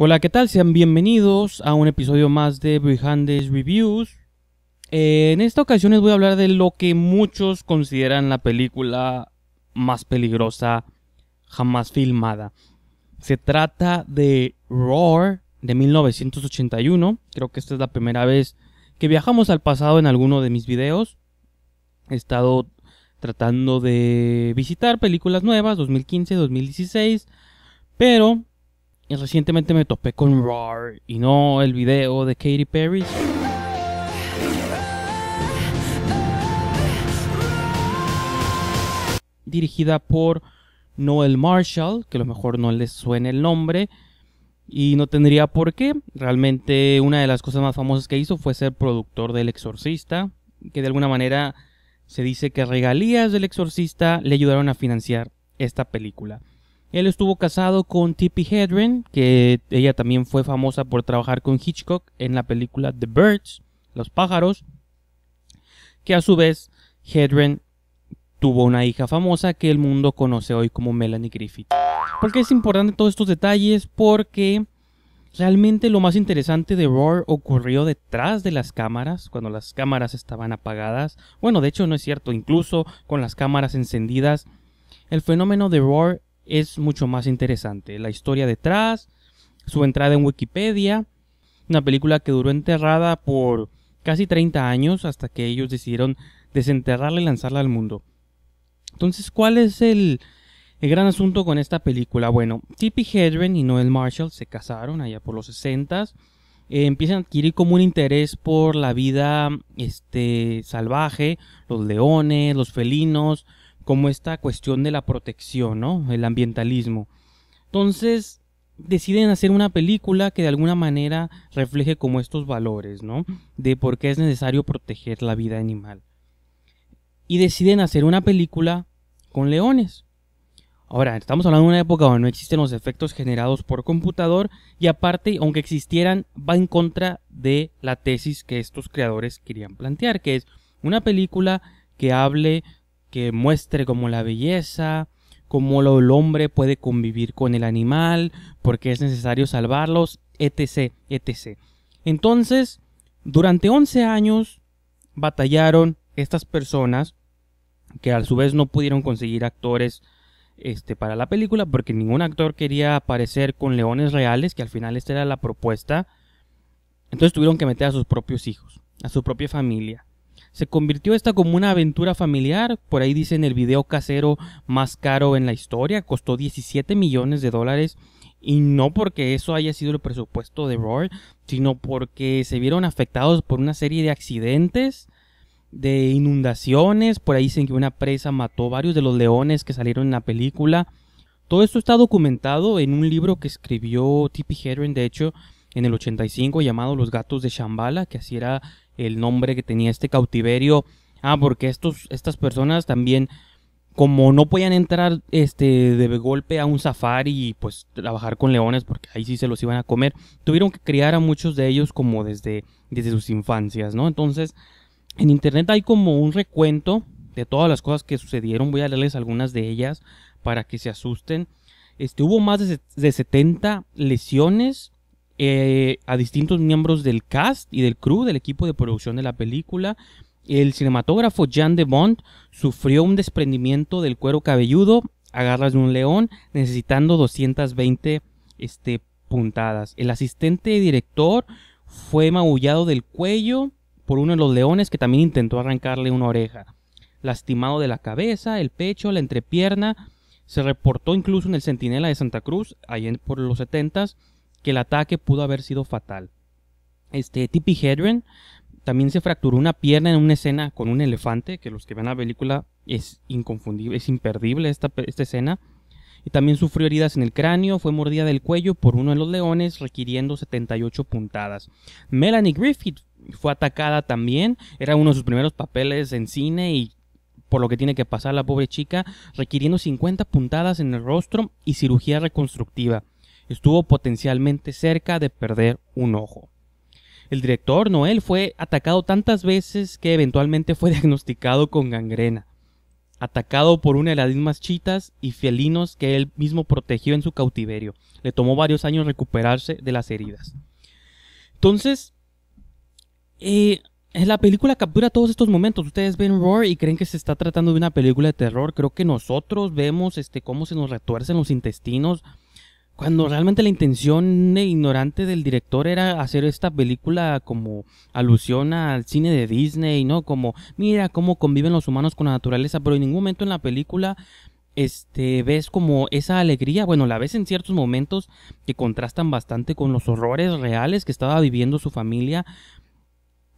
Hola, ¿qué tal? Sean bienvenidos a un episodio más de the Reviews. Eh, en esta ocasión les voy a hablar de lo que muchos consideran la película más peligrosa jamás filmada. Se trata de Roar de 1981. Creo que esta es la primera vez que viajamos al pasado en alguno de mis videos. He estado tratando de visitar películas nuevas, 2015, 2016. Pero y recientemente me topé con Roar y no el video de Katy Perry. Dirigida por Noel Marshall, que a lo mejor no les suene el nombre. Y no tendría por qué. Realmente una de las cosas más famosas que hizo fue ser productor del Exorcista. Que de alguna manera se dice que regalías del Exorcista le ayudaron a financiar esta película. Él estuvo casado con Tippi Hedren, que ella también fue famosa por trabajar con Hitchcock en la película The Birds, Los pájaros, que a su vez Hedren tuvo una hija famosa que el mundo conoce hoy como Melanie Griffith. ¿Por qué es importante todos estos detalles? Porque realmente lo más interesante de Roar ocurrió detrás de las cámaras, cuando las cámaras estaban apagadas. Bueno, de hecho no es cierto, incluso con las cámaras encendidas, el fenómeno de Roar es mucho más interesante. La historia detrás, su entrada en Wikipedia, una película que duró enterrada por casi 30 años hasta que ellos decidieron desenterrarla y lanzarla al mundo. Entonces, ¿cuál es el, gran asunto con esta película? Bueno, Tippi Hedren y Noel Marshall se casaron allá por los 60 eh, empiezan a adquirir como un interés por la vida este, salvaje, los leones, los felinos, como esta cuestión de la protección, ¿no? El ambientalismo. Entonces, deciden hacer una película que de alguna manera refleje como estos valores, ¿no? De por qué es necesario proteger la vida animal. Y deciden hacer una película con leones. Ahora, estamos hablando de una época donde no existen los efectos generados por computador y aparte, aunque existieran, va en contra de la tesis que estos creadores querían plantear, que es una película que hable que muestre como la belleza, cómo el hombre puede convivir con el animal, porque es necesario salvarlos, etc, etc. Entonces, durante 11 años batallaron estas personas que a su vez no pudieron conseguir actores este, para la película porque ningún actor quería aparecer con leones reales, que al final esta era la propuesta. Entonces tuvieron que meter a sus propios hijos, a su propia familia. Se convirtió esta como una aventura familiar, por ahí dicen el video casero más caro en la historia, costó 17 millones de dólares y no porque eso haya sido el presupuesto de Roar, sino porque se vieron afectados por una serie de accidentes, de inundaciones, por ahí dicen que una presa mató varios de los leones que salieron en la película. Todo esto está documentado en un libro que escribió Tippi Hedren, de hecho, en el 85 llamado Los Gatos de Shambhala, que así era el nombre que tenía este cautiverio. Ah, porque estos, estas personas también, como no podían entrar este, de golpe a un safari y pues trabajar con leones, porque ahí sí se los iban a comer, tuvieron que criar a muchos de ellos como desde, desde sus infancias, ¿no? Entonces, en internet hay como un recuento de todas las cosas que sucedieron, voy a leerles algunas de ellas para que se asusten. Este, hubo más de, de 70 lesiones eh, a distintos miembros del cast y del crew del equipo de producción de la película. El cinematógrafo Jean de Bond sufrió un desprendimiento del cuero cabelludo a garras de un león, necesitando 220 este, puntadas. El asistente director fue maullado del cuello por uno de los leones que también intentó arrancarle una oreja. Lastimado de la cabeza, el pecho, la entrepierna, se reportó incluso en el Centinela de Santa Cruz, por los 70 que el ataque pudo haber sido fatal. Este, Tippy Hedren también se fracturó una pierna en una escena con un elefante, que los que ven la película es inconfundible, es imperdible esta, esta escena. Y también sufrió heridas en el cráneo, fue mordida del cuello por uno de los leones, requiriendo 78 puntadas. Melanie Griffith fue atacada también, era uno de sus primeros papeles en cine y por lo que tiene que pasar la pobre chica, requiriendo 50 puntadas en el rostro y cirugía reconstructiva estuvo potencialmente cerca de perder un ojo. El director Noel fue atacado tantas veces que eventualmente fue diagnosticado con gangrena, atacado por una de las mismas chitas y felinos que él mismo protegió en su cautiverio. Le tomó varios años recuperarse de las heridas. Entonces, eh, la película captura todos estos momentos. Ustedes ven Roar y creen que se está tratando de una película de terror. Creo que nosotros vemos este, cómo se nos retuercen los intestinos cuando realmente la intención e ignorante del director era hacer esta película como alusión al cine de Disney, ¿no? Como, mira cómo conviven los humanos con la naturaleza, pero en ningún momento en la película este, ves como esa alegría, bueno, la ves en ciertos momentos que contrastan bastante con los horrores reales que estaba viviendo su familia,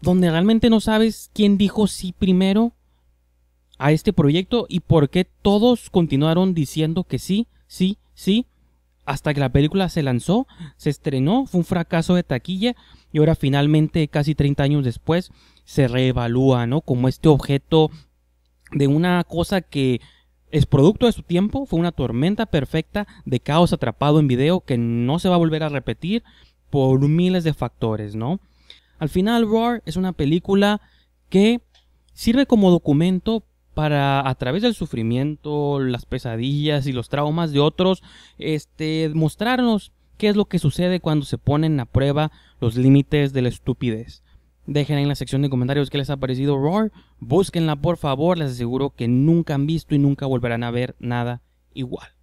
donde realmente no sabes quién dijo sí primero a este proyecto y por qué todos continuaron diciendo que sí, sí, sí, hasta que la película se lanzó, se estrenó, fue un fracaso de taquilla y ahora finalmente, casi 30 años después, se reevalúa, ¿no? Como este objeto de una cosa que es producto de su tiempo, fue una tormenta perfecta de caos atrapado en video que no se va a volver a repetir por miles de factores, ¿no? Al final, Roar es una película que sirve como documento para a través del sufrimiento, las pesadillas y los traumas de otros, este, mostrarnos qué es lo que sucede cuando se ponen a prueba los límites de la estupidez. Dejen ahí en la sección de comentarios qué les ha parecido Roar. Búsquenla por favor, les aseguro que nunca han visto y nunca volverán a ver nada igual.